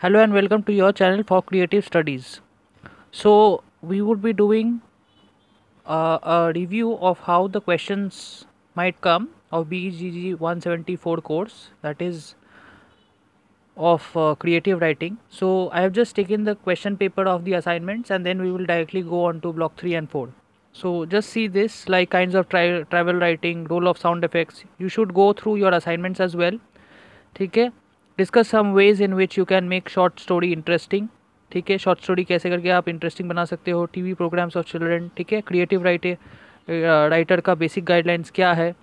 hello and welcome to your channel for creative studies so we would be doing uh, a review of how the questions might come of BEGG 174 course that is of uh, creative writing so I have just taken the question paper of the assignments and then we will directly go on to block 3 and 4 so just see this like kinds of tra travel writing role of sound effects you should go through your assignments as well ठीक है discuss some ways in which you can make short story interesting ठीक है short story कैसे करके आप interesting बना सकते हो टीवी प्रोग्राम्स ऑफ चिल्ड्रन ठीक है क्रिएटिव राइटर राइटर का बेसिक गाइडलाइंस क्या है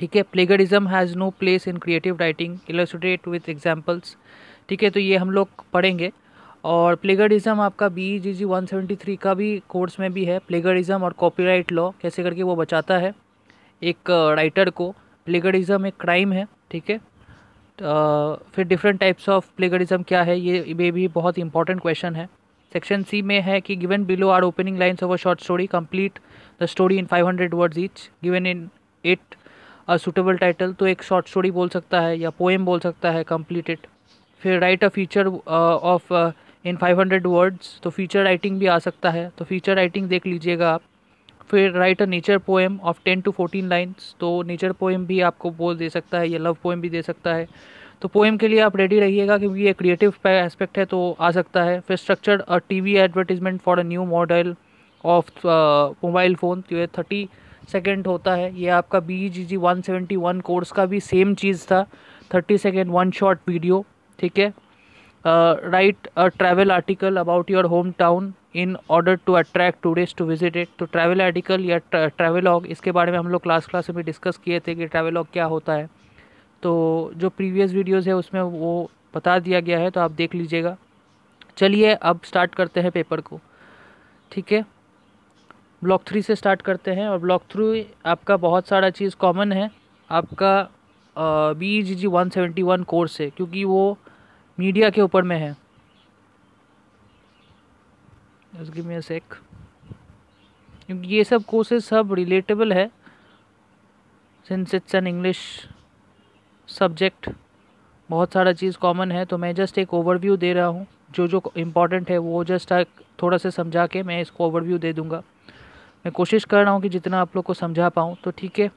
ठीक है plagiarism has no place in creative writing illustrate with examples ठीक है तो ये हम लोग पढ़ेंगे और प्लेगरिज्म आपका B G G one seventy three का भी कोर्स में भी है प्लेगरिज्म और कॉपीराइट लॉ कैसे करके वो बचाता है एक राइटर को प्लेगरिज्म एक क्राइम है ठीक है फिर डिफरेंट टाइप्स ऑफ प्लेगरिज्म क्या है ये ये भी बहुत इंपॉर्टेंट क्वेश्चन है सेक्शन सी में है कि given below are opening lines of a short story complete the story in five hundred words each given in at a suitable title तो एक शॉर्ट स्टोरी बोल सकता है या पोएम बोल सकता है कंप्लीटेड फिर write a feature of in five hundred words तो फीचर राइटिंग भी आ सकता है तो फीचर राइटिंग देख लीजिएगा आप फिर write a nature poem of ten to fourteen lines तो नेचर पोएम भी आपको बोल दे सकता है या लव पोएम भी दे सकता है तो पोएम के लिए आप रेडी रहिएगा क्योंकि ये क्रिएटिव एस्पेक्ट है तो आ सकता है फिर structured a V advertisement for a new model of mobile phone तो ये थर्टी सेकेंड होता है ये आपका B G G one seventy one course का भी सेम चीज़ था thirty second one short video ठीक है write a travel article about your home town in order to attract tourist to visit it तो ट्रैवल आर्टिकल या log इसके बारे में हम लोग क्लास क्लास में डिस्कस किए थे कि ट्रैवलॉग क्या होता है तो जो प्रीवियस वीडियोज़ है उसमें वो बता दिया गया है तो आप देख लीजिएगा चलिए अब स्टार्ट करते हैं पेपर को ठीक है ब्लॉक थ्री से स्टार्ट करते हैं और ब्लॉक थ्रू आपका बहुत सारा चीज़ कॉमन है आपका B G G one seventy one course है क्योंकि वो मीडिया के ऊपर में है जस्ट गिव मी अ सेक क्योंकि ये सब कोर्सेज सब रिलेटेबल है since it's an English subject बहुत सारा चीज़ कॉमन है तो मैं जस्ट एक ओवरव्यू दे रहा हूँ जो जो इम्पॉर्टेंट है वो जस्ट थोड़ा सा समझा के मैं इसको ओवरव्यू दे दूँगा मैं कोशिश कर रहा हूँ कि जितना आप लोग को समझा पाऊँ तो ठीक है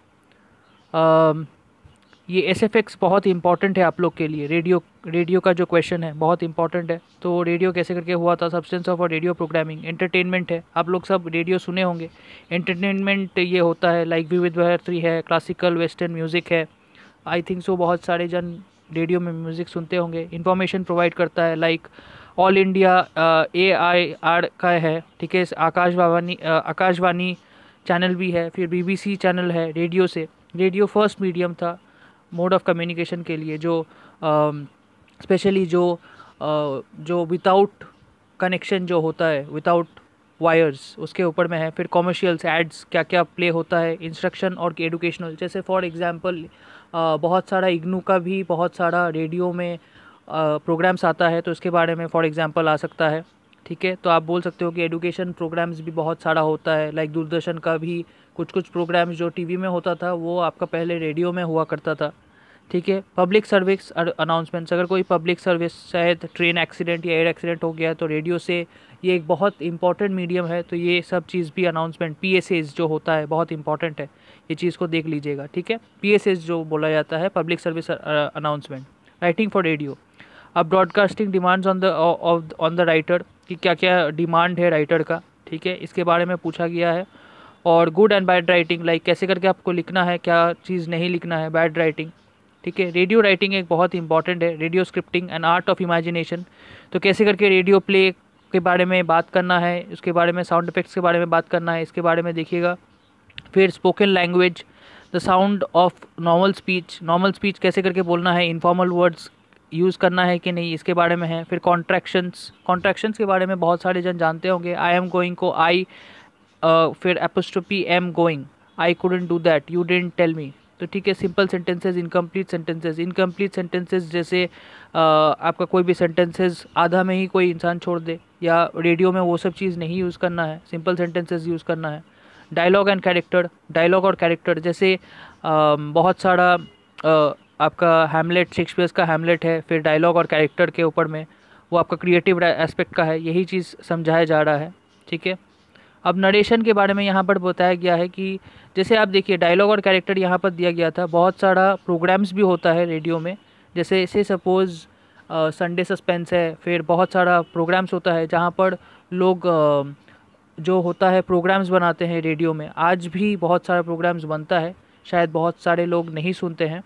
ये एस एफ एक्स बहुत ही इंपॉर्टेंट है आप लोग के लिए रेडियो रेडियो का जो क्वेश्चन है बहुत इंपॉर्टेंट है तो रेडियो कैसे करके हुआ था substance of radio programming entertainment है आप लोग सब रेडियो सुने होंगे एंटरटेनमेंट ये होता है लाइक विविध भारती है क्लासिकल वेस्टर्न म्यूज़िक है आई थिंक सो बहुत सारे जन रेडियो में म्यूज़िक सुनते होंगे इन्फॉर्मेशन प्रोवाइड करता है like All India A I R का है ठीक है आकाशवाणी uh, आकाशवाणी चैनल भी है फिर बीबीसी चैनल है रेडियो से रेडियो फर्स्ट मीडियम था मोड ऑफ कम्युनिकेशन के लिए जो स्पेशली um, जो uh, जो विदाउट कनेक्शन जो होता है विदाउट वायर्स उसके ऊपर में है फिर कॉमर्शियल्स एड्स क्या क्या प्ले होता है इंस्ट्रक्शन और एडुकेशनल जैसे फॉर एग्ज़ाम्पल uh, बहुत सारा इग्नू का भी बहुत सारा रेडियो में प्रोग्राम्स uh, आता है तो इसके बारे में फॉर एग्ज़ाम्पल आ सकता है ठीक है तो आप बोल सकते हो कि एडुकेशन प्रोग्राम्स भी बहुत सारा होता है लाइक दूरदर्शन का भी कुछ कुछ प्रोग्राम्स जो टीवी में होता था वो आपका पहले रेडियो में हुआ करता था ठीक है पब्लिक सर्विस अनाउंसमेंट्स अगर कोई पब्लिक सर्विस शायद ट्रेन एक्सीडेंट या एयर एक्सीडेंट हो गया तो रेडियो से ये एक बहुत इंपॉर्टेंट मीडियम है तो ये सब चीज़ भी अनाउंसमेंट पी जो होता है बहुत इंपॉर्टेंट है ये चीज़ को देख लीजिएगा ठीक है पी जो बोला जाता है public service announcement writing for radio अब broadcasting demands on the on the writer कि क्या क्या डिमांड है राइटर का ठीक है इसके बारे में पूछा गया है और good and bad writing like कैसे करके आपको लिखना है क्या चीज़ नहीं लिखना है बैड राइटिंग ठीक है रेडियो राइटिंग एक बहुत इंपॉर्टेंट है radio scripting and art of imagination तो कैसे करके रेडियो प्ले के बारे में बात करना है उसके बारे में साउंड इफेक्ट्स के बारे में बात करना है इसके बारे में देखिएगा फिर spoken language the sound of normal speech normal speech कैसे करके बोलना है इनफॉर्मल वर्ड्स यूज़ करना है कि नहीं इसके बारे में है फिर कॉन्ट्रैक्शंस कॉन्ट्रैक्शंस के बारे में बहुत सारे जन जानते होंगे आई एम गोइंग को आई फिर apostrophe M going I couldn't do that you didn't tell me तो ठीक है simple sentences incomplete sentences incomplete sentences जैसे uh, आपका कोई भी सेंटेंसेज आधा में ही कोई इंसान छोड़ दे या रेडियो में वो सब चीज़ नहीं यूज़ करना है सिंपल सेंटेंसेज यूज़ करना है डायलॉग एंड कैरेक्टर डायलॉग और कैरेक्टर जैसे uh, बहुत सारा आपका हेमलेट शेक्सपियर्स का हेमलेट है फिर डायलॉग और कैरेक्टर के ऊपर में वो आपका क्रिएटिव एस्पेक्ट का है यही चीज़ समझाया जा रहा है ठीक है अब नरेशन के बारे में यहाँ पर बताया गया है कि जैसे आप देखिए डायलॉग और कैरेक्टर यहाँ पर दिया गया था बहुत सारा प्रोग्राम्स भी होता है रेडियो में जैसे इसे सपोज़ संडे सस्पेंस है फिर बहुत सारा प्रोग्राम्स होता है जहाँ पर लोग आ, जो होता है प्रोग्राम्स बनाते हैं रेडियो में आज भी बहुत सारा प्रोग्राम्स बनता है शायद बहुत सारे लोग नहीं सुनते हैं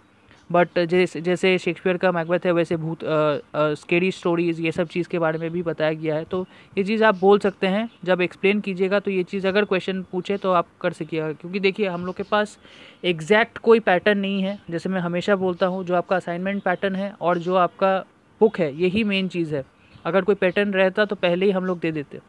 बट जैसे जैसे शेक्सपियर का मैकबेथ है वैसे भूत स्केरी स्टोरीज़ ये सब चीज़ के बारे में भी बताया गया है तो ये चीज़ आप बोल सकते हैं जब एक्सप्लेन कीजिएगा तो ये चीज़ अगर क्वेश्चन पूछे तो आप कर सकिएगा क्योंकि देखिए हम लोग के पास एग्जैक्ट कोई पैटर्न नहीं है जैसे मैं हमेशा बोलता हूँ जो आपका असाइनमेंट पैटर्न है और जो आपका बुक है यही मेन चीज़ है अगर कोई पैटर्न रहता तो पहले ही हम लोग दे देते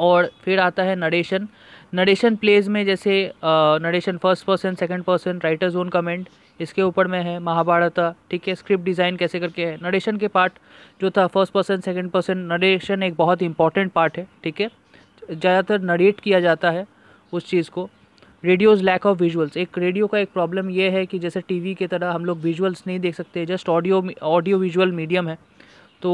और फिर आता है नरेशन नरेशन प्लेज में जैसे narration first person second person writer जोन कमेंट इसके ऊपर में है महाभारत ठीक है स्क्रिप्ट डिज़ाइन कैसे करके है नरेशन के पार्ट जो था first person second person narration एक बहुत इंपॉर्टेंट पार्ट है ठीक है ज़्यादातर नरेट किया जाता है उस चीज़ को रेडियोज़ लैक ऑफ विजुअल्स एक रेडियो का एक प्रॉब्लम यह है कि जैसे टी की तरह हम लोग विजुअल्स नहीं देख सकते just audio audio visual medium है तो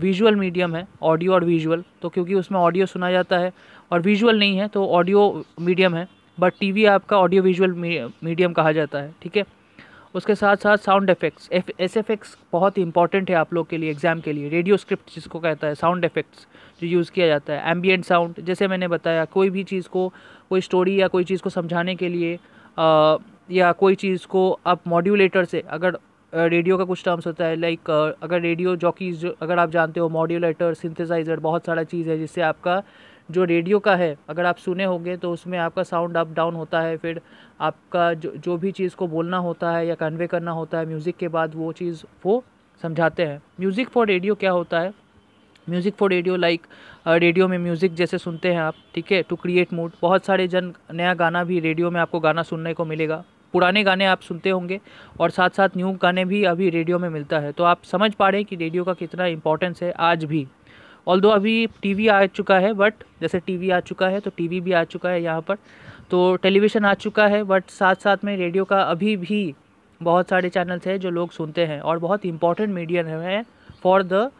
विजुअल मीडियम है ऑडियो और विजुअल तो क्योंकि उसमें ऑडियो सुना जाता है और विजुअल नहीं है तो ऑडियो मीडियम है बट टीवी आपका ऑडियो विजुअल मीडियम कहा जाता है ठीक है उसके साथ साथ sound effects S F X बहुत ही इंपॉर्टेंट है आप लोग के लिए एग्ज़ाम के लिए रेडियो स्क्रिप्ट जिसको कहता है साउंड इफेक्ट्स जो यूज़ किया जाता है एम्बियट साउंड जैसे मैंने बताया कोई भी चीज़ को कोई स्टोरी या कोई चीज़ को समझाने के लिए आ, या कोई चीज़ को आप मॉड्यूलेटर से अगर रेडियो का कुछ टर्म्स होता है लाइक अगर रेडियो जॉकीज अगर आप जानते हो मॉड्यूलेटर सिंथेसाइज़र बहुत सारा चीज़ है जिससे आपका जो रेडियो का है अगर आप सुने होंगे तो उसमें आपका साउंड अप डाउन होता है फिर आपका जो जो भी चीज़ को बोलना होता है या कन्वे करना होता है म्यूज़िक के बाद वो चीज़ वो समझाते हैं म्यूज़िक फॉर रेडियो क्या होता है music for radio like radio में म्यूज़िक जैसे सुनते हैं आप ठीक है टू क्रिएट मूड बहुत सारे जन नया गाना भी रेडियो में आपको गाना सुनने को मिलेगा पुराने गाने आप सुनते होंगे और साथ साथ न्यू गाने भी अभी रेडियो में मिलता है तो आप समझ पा रहे हैं कि रेडियो का कितना इंपॉर्टेंस है आज भी ऑल अभी टी आ चुका है बट जैसे टी आ चुका है तो टी भी आ चुका है यहाँ पर तो टेलीविज़न आ चुका है बट साथ साथ में रेडियो का अभी भी बहुत सारे चैनल्स हैं जो लोग सुनते हैं और बहुत इंपॉर्टेंट मीडिया हैं for the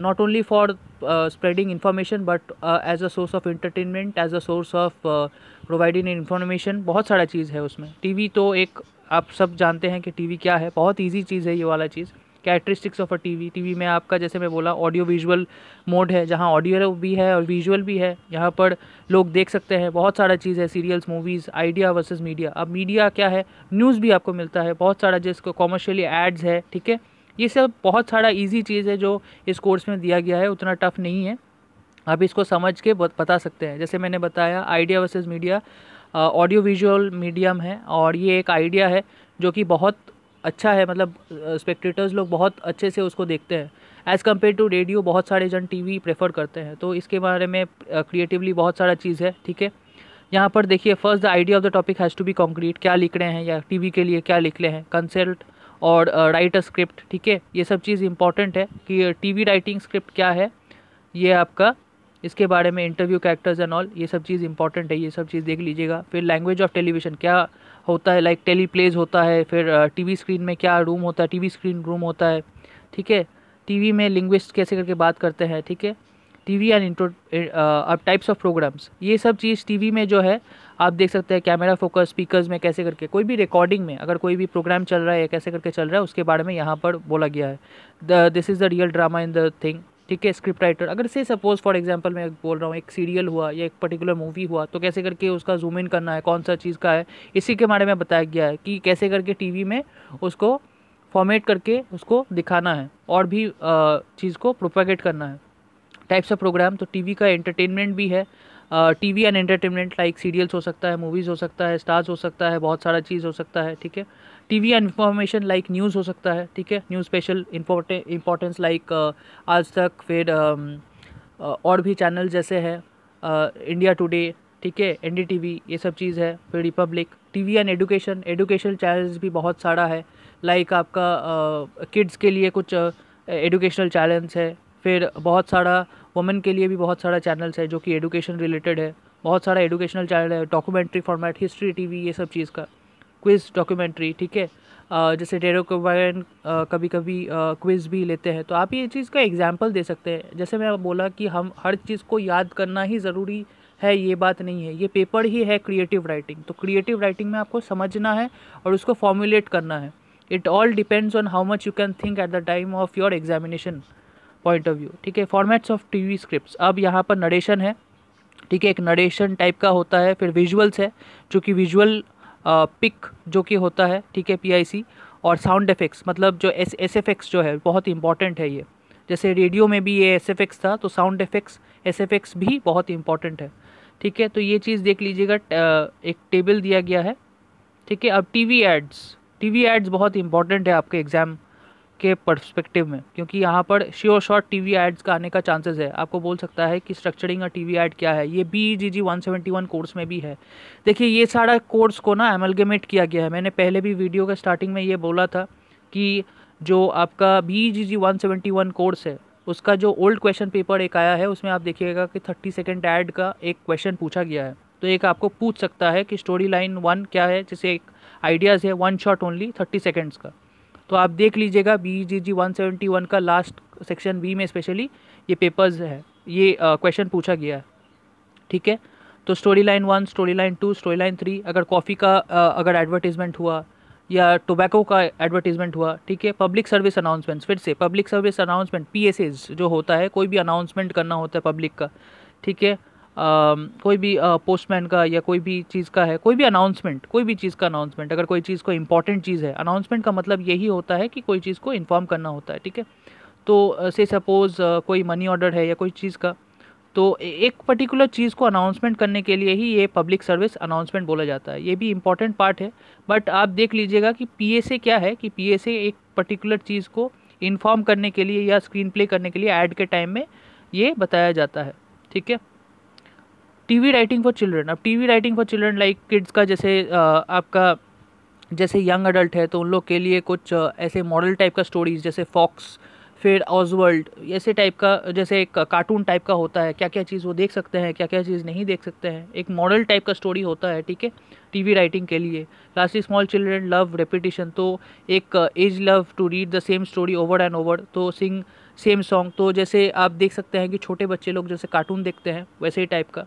not only for spreading information but as a source of entertainment as a source of providing information बहुत सारा चीज़ है उसमें टीवी तो एक आप सब जानते हैं कि टीवी क्या है बहुत ईजी चीज़ है ये वाला चीज़ characteristics of a TV TV में आपका जैसे मैं बोला ऑडियो विजुअल मोड है जहाँ ऑडियो भी है और विजुअल भी है यहाँ पर लोग देख सकते हैं बहुत सारा चीज़ है serials movies idea versus media अब मीडिया क्या है न्यूज़ भी आपको मिलता है बहुत सारा जिसको कॉमर्शियली एड्स है ठीक है ये सब बहुत सारा ईजी चीज़ है जो इस कोर्स में दिया गया है उतना टफ नहीं है आप इसको समझ के बता सकते हैं जैसे मैंने बताया idea versus media audio visual medium है और ये एक आइडिया है जो कि बहुत अच्छा है मतलब स्पेक्टेटर्स लोग बहुत अच्छे से उसको देखते हैं एज़ कम्पेयर टू रेडियो बहुत सारे जन वी प्रेफर करते हैं तो इसके बारे में क्रिएटिवली बहुत सारा चीज़ है ठीक है यहाँ पर देखिए first the idea of the topic has to be concrete क्या लिख रहे हैं या टीवी के लिए क्या लिख रहे हैं कंसल्ट और राइट अ स्क्रिप्ट ठीक है ये सब चीज़ इंपॉर्टेंट है कि टीवी राइटिंग स्क्रिप्ट क्या है ये आपका इसके बारे में इंटरव्यू कैरेक्टर्स एंड ऑल ये सब चीज़ इंपॉर्टेंट है ये सब चीज़ देख लीजिएगा फिर लैंग्वेज ऑफ टेलीविज़न क्या होता है लाइक टेली प्लेज होता है फिर टीवी स्क्रीन में क्या रूम होता है टीवी स्क्रीन रूम होता है ठीक है टीवी में लिंग्विस्ट कैसे करके बात करते हैं ठीक है टीवी एंड इंट्रो अब टाइप्स ऑफ प्रोग्राम्स ये सब चीज़ टीवी में जो है आप देख सकते हैं कैमरा फोकस स्पीकर्स में कैसे करके कोई भी रिकॉर्डिंग में अगर कोई भी प्रोग्राम चल रहा है या कैसे करके चल रहा है उसके बारे में यहाँ पर बोला गया है the this is the real drama in the thing ठीक है स्क्रिप्ट राइटर अगर से सपोज़ फॉर एग्जांपल मैं बोल रहा हूँ एक सीरियल हुआ या एक पर्टिकुलर मूवी हुआ तो कैसे करके उसका जूम इन करना है कौन सा चीज़ का है इसी के बारे में बताया गया है कि कैसे करके टीवी में उसको फॉर्मेट करके उसको दिखाना है और भी चीज़ को प्रोपागेट करना है टाइप्स ऑफ प्रोग्राम तो टी का एंटरटेनमेंट भी है T V and entertainment like serials हो सकता है मूवीज़ हो सकता है स्टार्स हो सकता है बहुत सारा चीज़ हो सकता है ठीक है TV and information like news हो सकता है ठीक है न्यूज़ स्पेशल इम्पोर्टेंस लाइक आज तक फिर um, uh, और भी चैनल जैसे है इंडिया टुडे ठीक है एन ये सब चीज़ है फिर Republic TV and education educational channels भी बहुत सारा है लाइक आपका किड्स uh, के लिए कुछ एडुकेशनल चैनल्स है फिर बहुत सारा वुमेन के लिए भी बहुत सारा चैनल्स है जो कि एडुकेशन रिलेटेड है बहुत सारा एडुकेशनल चैनल है डॉक्यूमेंट्री फॉर्मेट हिस्ट्री टीवी ये सब चीज़ का क्विज़ डॉक्यूमेंट्री ठीक है जैसे डेरो कभी कभी क्विज़ भी लेते हैं तो आप ये चीज़ का एग्जाम्पल दे सकते हैं जैसे मैं बोला कि हम हर चीज़ को याद करना ही ज़रूरी है ये बात नहीं है ये पेपर ही है क्रिएटिव राइटिंग तो क्रिएटिव राइटिंग में आपको समझना है और उसको फॉर्मुलेट करना है it all depends on how much you can think at the time of your examination point of view ठीक है formats of T V script अब यहाँ पर नरेशन है ठीक है एक नरेशन टाइप का होता है फिर विजुअल्स है जो कि विजुअल पिक जो कि होता है ठीक है पी और साउंड इफेक्ट्स मतलब जो एस एस एफ एक्स जो है बहुत इंपॉर्टेंट है ये जैसे रेडियो में भी ये एस एफ एक्स था तो sound effects S F X भी बहुत इंपॉर्टेंट है ठीक है तो ये चीज़ देख लीजिएगा एक टेबल दिया गया है ठीक है अब टीवी एड्स टीवी एड्स बहुत इंपॉर्टेंट है आपके एग्ज़ाम के परस्पेक्टिव में क्योंकि यहाँ पर श्योर टी वी एड्स का आने का चांसेस है आपको बोल सकता है कि स्ट्रक्चरिंग और वी एड क्या है ये B G G one seventy one course में भी है देखिए ये सारा कोर्स को ना एमलगेमेट किया गया है मैंने पहले भी वीडियो के स्टार्टिंग में ये बोला था कि जो आपका B G G one seventy one course है उसका जो ओल्ड क्वेश्चन पेपर एक आया है उसमें आप देखिएगा कि थर्टी सेकेंड एड का एक क्वेश्चन पूछा गया है तो एक आपको पूछ सकता है कि स्टोरी लाइन वन क्या है जिसे एक आइडियाज़ है one shot only thirty seconds का तो आप देख लीजिएगा B G G one seventy one का लास्ट सेक्शन बी में स्पेशली ये पेपर्स है ये क्वेश्चन uh, पूछा गया है ठीक है तो story line one story line two story line three अगर कॉफ़ी का आ, uh, अगर एडवर्टीजमेंट हुआ या टोबैको का एडवर्टीजमेंट हुआ ठीक है पब्लिक सर्विस अनाउंसमेंट्स फिर से पब्लिक सर्विस अनाउंसमेंट पी जो होता है कोई भी अनाउंसमेंट करना होता है पब्लिक का ठीक है कोई भी पोस्टमैन का या कोई भी चीज़ का है कोई भी अनाउंसमेंट कोई भी चीज़ का अनाउंसमेंट अगर कोई चीज़ को इंपॉर्टेंट चीज़ है अनाउंसमेंट का मतलब यही होता है कि कोई चीज़ को इन्फॉर्म करना होता है ठीक है तो से सपोज़ कोई मनी ऑर्डर है या कोई चीज़ का तो एक पर्टिकुलर चीज़ को अनाउंसमेंट करने के लिए ही ये पब्लिक सर्विस अनाउंसमेंट बोला जाता है ये भी इम्पॉर्टेंट पार्ट है बट आप देख लीजिएगा कि पी क्या है कि पी एक पर्टिकुलर चीज़ को इन्फॉर्म करने के लिए या स्क्रीन प्ले करने के लिए ऐड के टाइम में ये बताया जाता है ठीक है टीवी राइटिंग फॉर चिल्ड्रन अब TV writing for children like kids का जैसे uh, आपका जैसे यंग अडल्ट है तो उन लोग के लिए कुछ ऐसे मॉडल टाइप का स्टोरीज जैसे फॉक्स फिर ऑजवर्ल्ड ऐसे टाइप का जैसे एक कार्टून टाइप का होता है क्या क्या चीज़ वो देख सकते हैं क्या क्या चीज़ नहीं देख सकते हैं एक मॉडल टाइप का स्टोरी होता है ठीक है टीवी राइटिंग के लिए lastly small children love repetition तो एक age love to read the same story over and over तो सिंग सेम सॉन्ग तो जैसे आप देख सकते हैं कि छोटे बच्चे लोग जैसे कार्टून देखते हैं वैसे ही टाइप का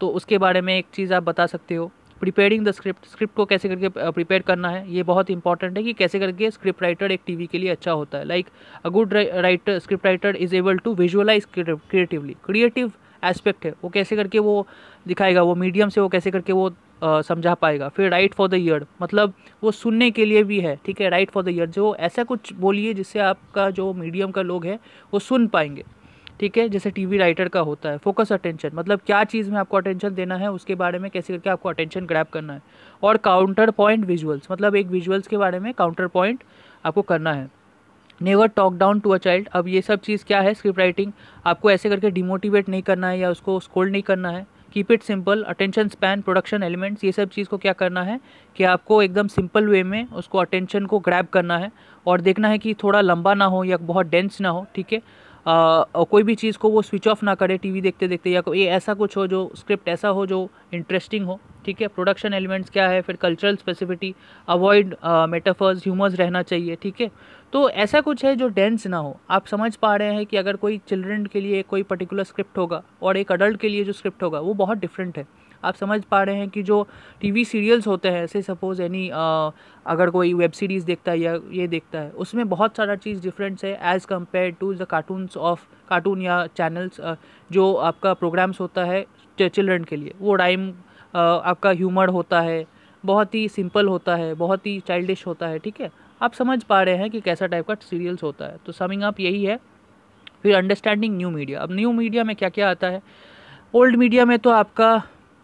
तो उसके बारे में एक चीज़ आप बता सकते हो प्रिपेयरिंग द स्क्रिप्ट स्क्रिप्ट को कैसे करके प्रिपेयर करना है ये बहुत इंपॉर्टेंट है कि कैसे करके स्क्रिप्ट राइटर एक टीवी के लिए अच्छा होता है like a good writer script writer is able to visualise creatively creative aspect है वो कैसे करके वो दिखाएगा वो मीडियम से वो कैसे करके वो समझा पाएगा फिर राइट फॉर द ईयर मतलब वो सुनने के लिए भी है ठीक है राइट फॉर द ईयर जो ऐसा कुछ बोलिए जिससे आपका जो मीडियम का लोग है वो सुन पाएंगे ठीक है जैसे टीवी राइटर का होता है फोकस अटेंशन मतलब क्या चीज़ में आपको अटेंशन देना है उसके बारे में कैसे करके आपको अटेंशन ग्रैप करना है और काउंटर पॉइंट विजुअल्स मतलब एक विजुअल्स के बारे में काउंटर पॉइंट आपको करना है never talk down to a child अब ये सब चीज़ क्या है स्क्रिप्ट राइटिंग आपको ऐसे करके डिमोटिवेट नहीं करना है या उसको स्कोल्ड नहीं करना है keep it simple attention span production elements ये सब चीज़ को क्या करना है कि आपको एकदम सिंपल वे में उसको अटेंशन को ग्रैब करना है और देखना है कि थोड़ा लंबा ना हो या बहुत डेंस ना हो ठीक है आ, कोई भी चीज़ को वो स्विच ऑफ ना करे टीवी देखते देखते या कोई ऐसा कुछ हो जो स्क्रिप्ट ऐसा हो जो इंटरेस्टिंग हो ठीक है प्रोडक्शन एलिमेंट्स क्या है फिर cultural specificity avoid metaphors humours रहना चाहिए ठीक है तो ऐसा कुछ है जो डेंस ना हो आप समझ पा रहे हैं कि अगर कोई चिल्ड्रन के लिए कोई पर्टिकुलर स्क्रिप्ट होगा और एक अडल्ट के लिए जो स्क्रिप्ट होगा वो बहुत डिफरेंट है आप समझ पा रहे हैं कि जो टीवी सीरियल्स होते हैं ऐसे सपोज़ एनी अगर कोई वेब सीरीज़ देखता है या ये देखता है उसमें बहुत सारा चीज़ डिफरेंस है as compare to the cartoons of cartoon या चैनल्स जो आपका प्रोग्राम्स होता है चिल्ड्रन के लिए वो टाइम आपका ह्यूमर होता है बहुत ही सिंपल होता है बहुत ही चाइल्डिश होता है ठीक है आप समझ पा रहे हैं कि कैसा टाइप का सीरियल्स होता है तो समिंग अप यही है फिर अंडरस्टैंडिंग न्यू मीडिया अब न्यू मीडिया में क्या क्या आता है ओल्ड मीडिया में तो आपका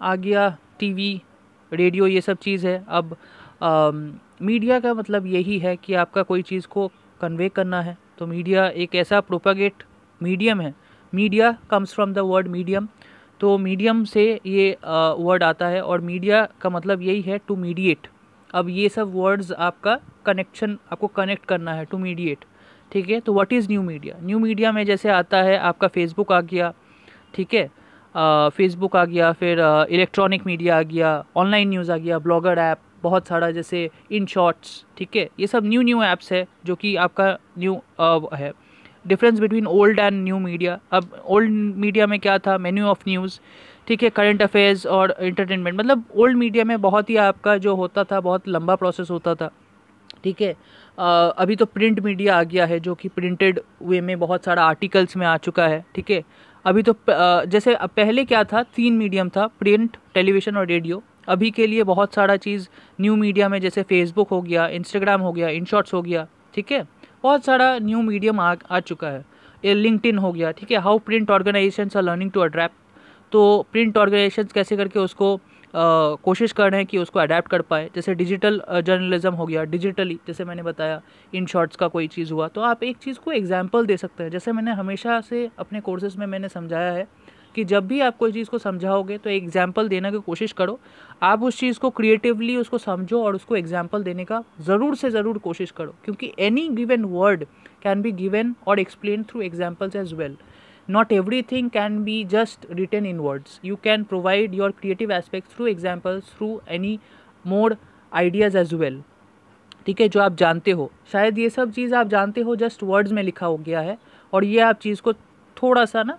आ गया टीवी रेडियो ये सब चीज़ है अब आ, मीडिया का मतलब यही है कि आपका कोई चीज़ को कन्वे करना है तो मीडिया एक ऐसा प्रोपागेट मीडियम है media comes from the word medium तो मीडियम से ये वर्ड आता है और मीडिया का मतलब यही है टू मीडिएट अब ये सब वर्ड्स आपका कनेक्शन आपको कनेक्ट करना है टू मीडिएट ठीक है तो what is new media new media में जैसे आता है आपका फेसबुक आ गया ठीक है फेसबुक आ गया फिर इलेक्ट्रॉनिक मीडिया आ गया ऑनलाइन न्यूज़ आ गया ब्लॉगर ऐप बहुत सारा जैसे इन शॉर्ट्स ठीक है ये सब न्यू न्यू ऐप्स है जो कि आपका न्यू है difference between old and new media अब ओल्ड मीडिया में क्या था मेन्यू ऑफ न्यूज़ ठीक है करंट अफेयर्स और इंटरटेनमेंट मतलब ओल्ड मीडिया में बहुत ही आपका जो होता था बहुत लंबा प्रोसेस होता था ठीक है अभी तो प्रिंट मीडिया आ गया है जो कि प्रिंटेड वे में बहुत सारा आर्टिकल्स में आ चुका है ठीक है अभी तो जैसे पहले क्या था तीन मीडियम था प्रिंट टेलीविज़न और रेडियो अभी के लिए बहुत सारा चीज़ न्यू मीडिया में जैसे फेसबुक हो गया इंस्टाग्राम हो गया इन शॉर्ट्स हो गया ठीक है बहुत सारा न्यू मीडियम आ आ चुका है ये लिंकड हो गया ठीक है how print organisation are learning to adapt तो प्रिंट ऑर्गेनाइजेशन कैसे करके उसको कोशिश कर रहे हैं कि उसको अडेप्ट कर पाए जैसे डिजिटल जर्नलिज्म हो गया डिजिटली जैसे मैंने बताया इन शॉर्ट्स का कोई चीज़ हुआ तो आप एक चीज़ को एग्जाम्पल दे सकते हैं जैसे मैंने हमेशा से अपने कोर्सेज में मैंने समझाया है कि जब भी आप कोई चीज़ को समझाओगे तो एग्जाम्पल देने की कोशिश करो आप उस चीज़ को क्रिएटिवली उसको समझो और उसको एग्जाम्पल देने का ज़रूर से ज़रूर कोशिश करो क्योंकि any given word can be given और explain through examples as well not everything can be just written in words you can provide your creative aspects through examples through any more ideas as well ठीक है जो आप जानते हो शायद ये सब चीज़ आप जानते हो जस्ट वर्ड्स में लिखा हो गया है और ये आप चीज़ को थोड़ा सा ना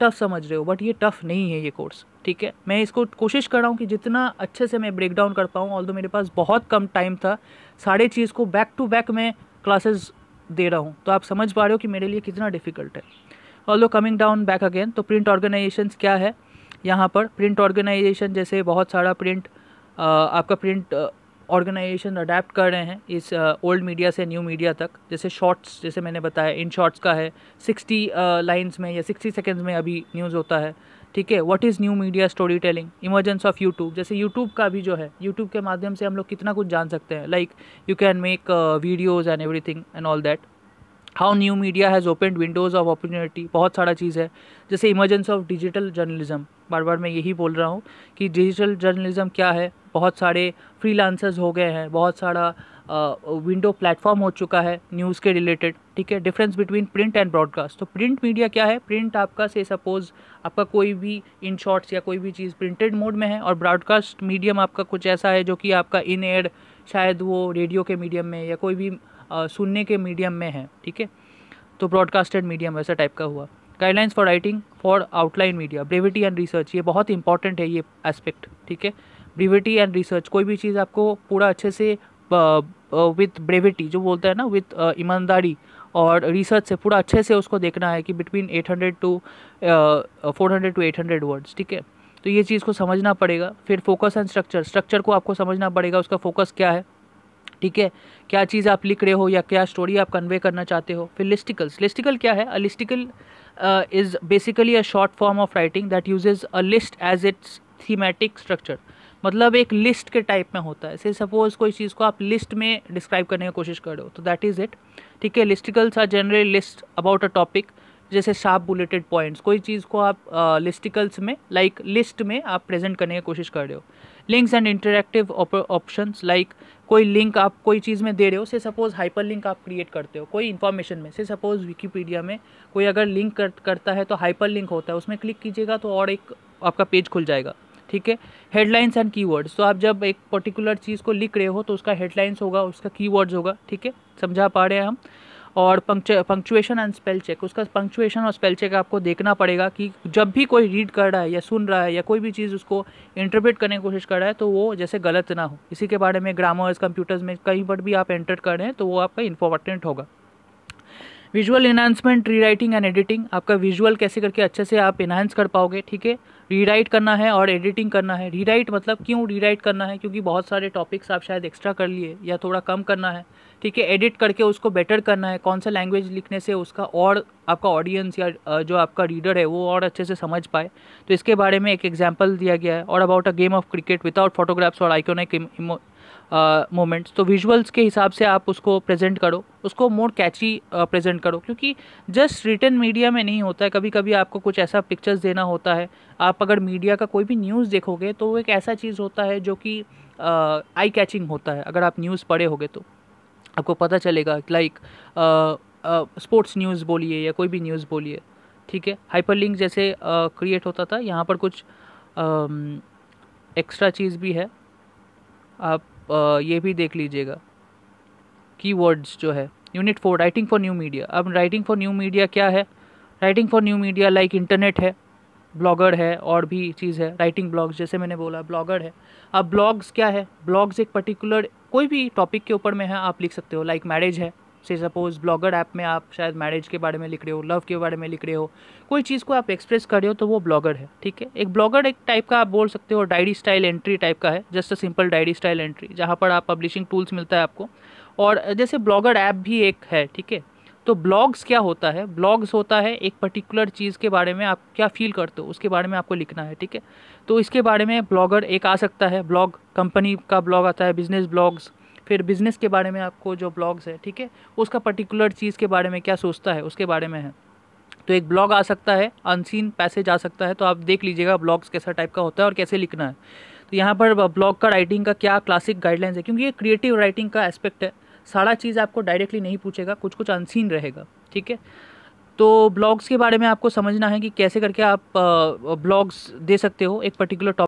टफ़ समझ रहे हो बट ये टफ़ नहीं है ये कोर्स ठीक है मैं इसको कोशिश कर रहा हूँ कि जितना अच्छे से मैं ब्रेक डाउन कर पाऊँ ऑल मेरे पास बहुत कम टाइम था सारे चीज़ को बैक टू बैक मैं क्लासेस दे रहा हूँ तो आप समझ पा रहे हो कि मेरे लिए कितना डिफ़िकल्ट है और लो कमिंग डाउन बैक अगेन तो प्रिंट ऑर्गेनाइजेशन क्या है यहाँ पर प्रिंट ऑर्गेनाइजेशन जैसे बहुत सारा प्रिंट आपका प्रिंट ऑर्गेनाइजेशन अडेप्ट कर रहे हैं इस ओल्ड uh, मीडिया से न्यू मीडिया तक जैसे शॉर्ट्स जैसे मैंने बताया इन शॉर्ट्स का है सिक्सटी लाइन्स uh, में या सिक्सटी सेकेंड्स में अभी न्यूज़ होता है ठीक है what is new media story telling emergence of YouTube जैसे यूट्यूब का भी जो है यूट्यूब के माध्यम से हम लोग कितना कुछ जान सकते हैं like you can make videos and thing and all that how new media has open windows of opportunity बहुत सारा चीज़ है जैसे इमरजेंस ऑफ डिजिटल जर्नलिज्म बार बार मैं यही बोल रहा हूँ कि डिजिटल जर्नलिज्म क्या है बहुत सारे फ्रीलांसर्स हो गए हैं बहुत सारा विंडो uh, प्लेटफॉर्म हो चुका है न्यूज़ के रिलेटेड ठीक है difference between print and broadcast तो प्रिंट मीडिया क्या है प्रिंट आपका से सपोज आपका कोई भी इन शॉर्ट्स या कोई भी चीज़ प्रिंटेड मोड में है और ब्रॉडकास्ट मीडियम आपका कुछ ऐसा है जो कि आपका इन एड शायद वो रेडियो के मीडियम में या कोई भी आ, सुनने के मीडियम में है ठीक है तो ब्रॉडकास्टेड मीडियम वैसा टाइप का हुआ guidelines for writing for outline media brevity and research ये बहुत इंपॉर्टेंट है ये एस्पेक्ट ठीक है ब्रेविटी एंड रिसर्च कोई भी चीज़ आपको पूरा अच्छे से विथ ब्रेविटी जो बोलता है ना विथ ईमानदारी uh, और रिसर्च से पूरा अच्छे से उसको देखना है कि between 800 to four hundred to eight hundred words ठीक है तो ये चीज़ को समझना पड़ेगा फिर फोकस एंड स्ट्रक्चर स्ट्रक्चर को आपको समझना पड़ेगा उसका फोकस क्या है ठीक है क्या चीज़ आप लिख रहे हो या क्या स्टोरी आप कन्वे करना चाहते हो फिर लिस्टिकल्स लिस्टिकल क्या है a listicle is basically a short form of writing that uses a list as its thematic structure मतलब एक लिस्ट के टाइप में होता है से सपोज कोई चीज़ को आप लिस्ट में डिस्क्राइब करने की कोशिश करो तो दैट इज़ इट ठीक है listicles are generally list about a topic जैसे शार्प बुलेटेड पॉइंट्स कोई चीज़ को आप लिस्टिकल्स में लाइक like, लिस्ट में आप प्रेजेंट करने की कोशिश कर रहे हो links and interactive option like कोई लिंक आप कोई चीज़ में दे रहे हो से सपोज़ हाइपर लिंक आप क्रिएट करते हो कोई इन्फॉर्मेशन में से सपोज़ विकीपीडिया में कोई अगर लिंक कर, करता है तो हाइपर लिंक होता है उसमें क्लिक कीजिएगा तो और एक आपका पेज खुल जाएगा ठीक है हेडलाइंस एंड कीवर्ड्स तो आप जब एक पर्टिकुलर चीज़ को लिख रहे हो तो उसका हेडलाइंस होगा उसका कीवर्ड्स होगा ठीक है समझा पा रहे हैं हम और पंक्चुएशन एंड स्पेल चेक उसका पंक्चुएशन और स्पेल चेक आपको देखना पड़ेगा कि जब भी कोई रीड कर रहा है या सुन रहा है या कोई भी चीज़ उसको इंटरप्रेट करने की कोशिश कर रहा है तो वो जैसे गलत ना हो इसी के बारे में ग्रामर्स कंप्यूटर्स में कहीं पर भी आप एंटर कर रहे हैं तो वो आपका इंपॉर्टेंट होगा visual enhancement rewriting and editing आपका विजुअल कैसे करके अच्छे से आप इन्हांस कर पाओगे ठीक है रीराइट करना है और एडिटिंग करना है रीराइट मतलब क्यों रीराइट करना है क्योंकि बहुत सारे टॉपिक्स आप शायद एक्स्ट्रा कर लिए या थोड़ा कम करना है ठीक है एडिट करके उसको बेटर करना है कौन सा लैंग्वेज लिखने से उसका और आपका ऑडियंस या जो आपका रीडर है वो और अच्छे से समझ पाए तो इसके बारे में एक एग्जाम्पल दिया गया है और about a game of cricket without photographs और आइकोनिक मोमेंट्स तो विजुअल्स के हिसाब से आप उसको प्रेजेंट करो उसको मोर कैची प्रेजेंट करो क्योंकि जस्ट रिटर्न मीडिया में नहीं होता है कभी कभी आपको कुछ ऐसा पिक्चर्स देना होता है आप अगर मीडिया का कोई भी न्यूज़ देखोगे तो वो एक ऐसा चीज़ होता है जो कि आई कैचिंग होता है अगर आप न्यूज़ पढ़े होगे तो आपको पता चलेगा लाइक स्पोर्ट्स न्यूज़ बोलिए या कोई भी न्यूज़ बोलिए ठीक है हाइपर लिंक जैसे क्रिएट होता था यहाँ पर कुछ एक्स्ट्रा चीज़ भी है आप ये भी देख लीजिएगा कीवर्ड्स जो है unit four writing for new media अब राइटिंग फॉर न्यू मीडिया क्या है writing for new media like internet है ब्लॉगर है और भी चीज़ है राइटिंग ब्लॉग्स जैसे मैंने बोला ब्लॉगर है अब ब्लॉग्स क्या है ब्लॉग्स एक पर्टिकुलर कोई भी टॉपिक के ऊपर में है आप लिख सकते हो लाइक like मैरिज है से सपोज़ ब्लॉगर ऐप में आप शायद मैरिज के बारे में लिख रहे हो लव के बारे में लिख रहे हो कोई चीज़ को आप एक्सप्रेस कर रहे हो तो वो ब्लॉगर है ठीक है एक ब्लॉगर एक टाइप का आप बोल सकते हो डायरी स्टाइल एंट्री टाइप का है just a simple diary style entry जहाँ पर आप पब्लिशिंग टूल्स मिलता है आपको और जैसे ब्लॉगर ऐप भी एक है ठीक है तो ब्लॉग्स क्या होता है ब्लॉग्स होता है एक पर्टिकुलर चीज़ के बारे में आप क्या फील करते हो उसके बारे में आपको लिखना है ठीक है तो इसके बारे में ब्लॉगर एक आ सकता है ब्लॉग कंपनी का ब्लॉग आता है बिजनेस ब्लॉग्स फिर बिज़नेस के बारे में आपको जो ब्लॉग्स है ठीक है उसका पर्टिकुलर चीज़ के बारे में क्या सोचता है उसके बारे में है तो एक ब्लॉग आ सकता है अनसीन पैसेज आ सकता है तो आप देख लीजिएगा ब्लॉग्स कैसा टाइप का होता है और कैसे लिखना है तो यहाँ पर ब्लॉग का राइटिंग का क्या क्लासिक गाइडलाइंस है क्योंकि ये क्रिएटिव राइटिंग का एस्पेक्ट है सारा चीज़ आपको डायरेक्टली नहीं पूछेगा कुछ कुछ अनसीन रहेगा ठीक है तो ब्लॉग्स के बारे में आपको समझना है कि कैसे करके आप ब्लॉग्स दे सकते हो एक पर्टिकुलर टॉपिक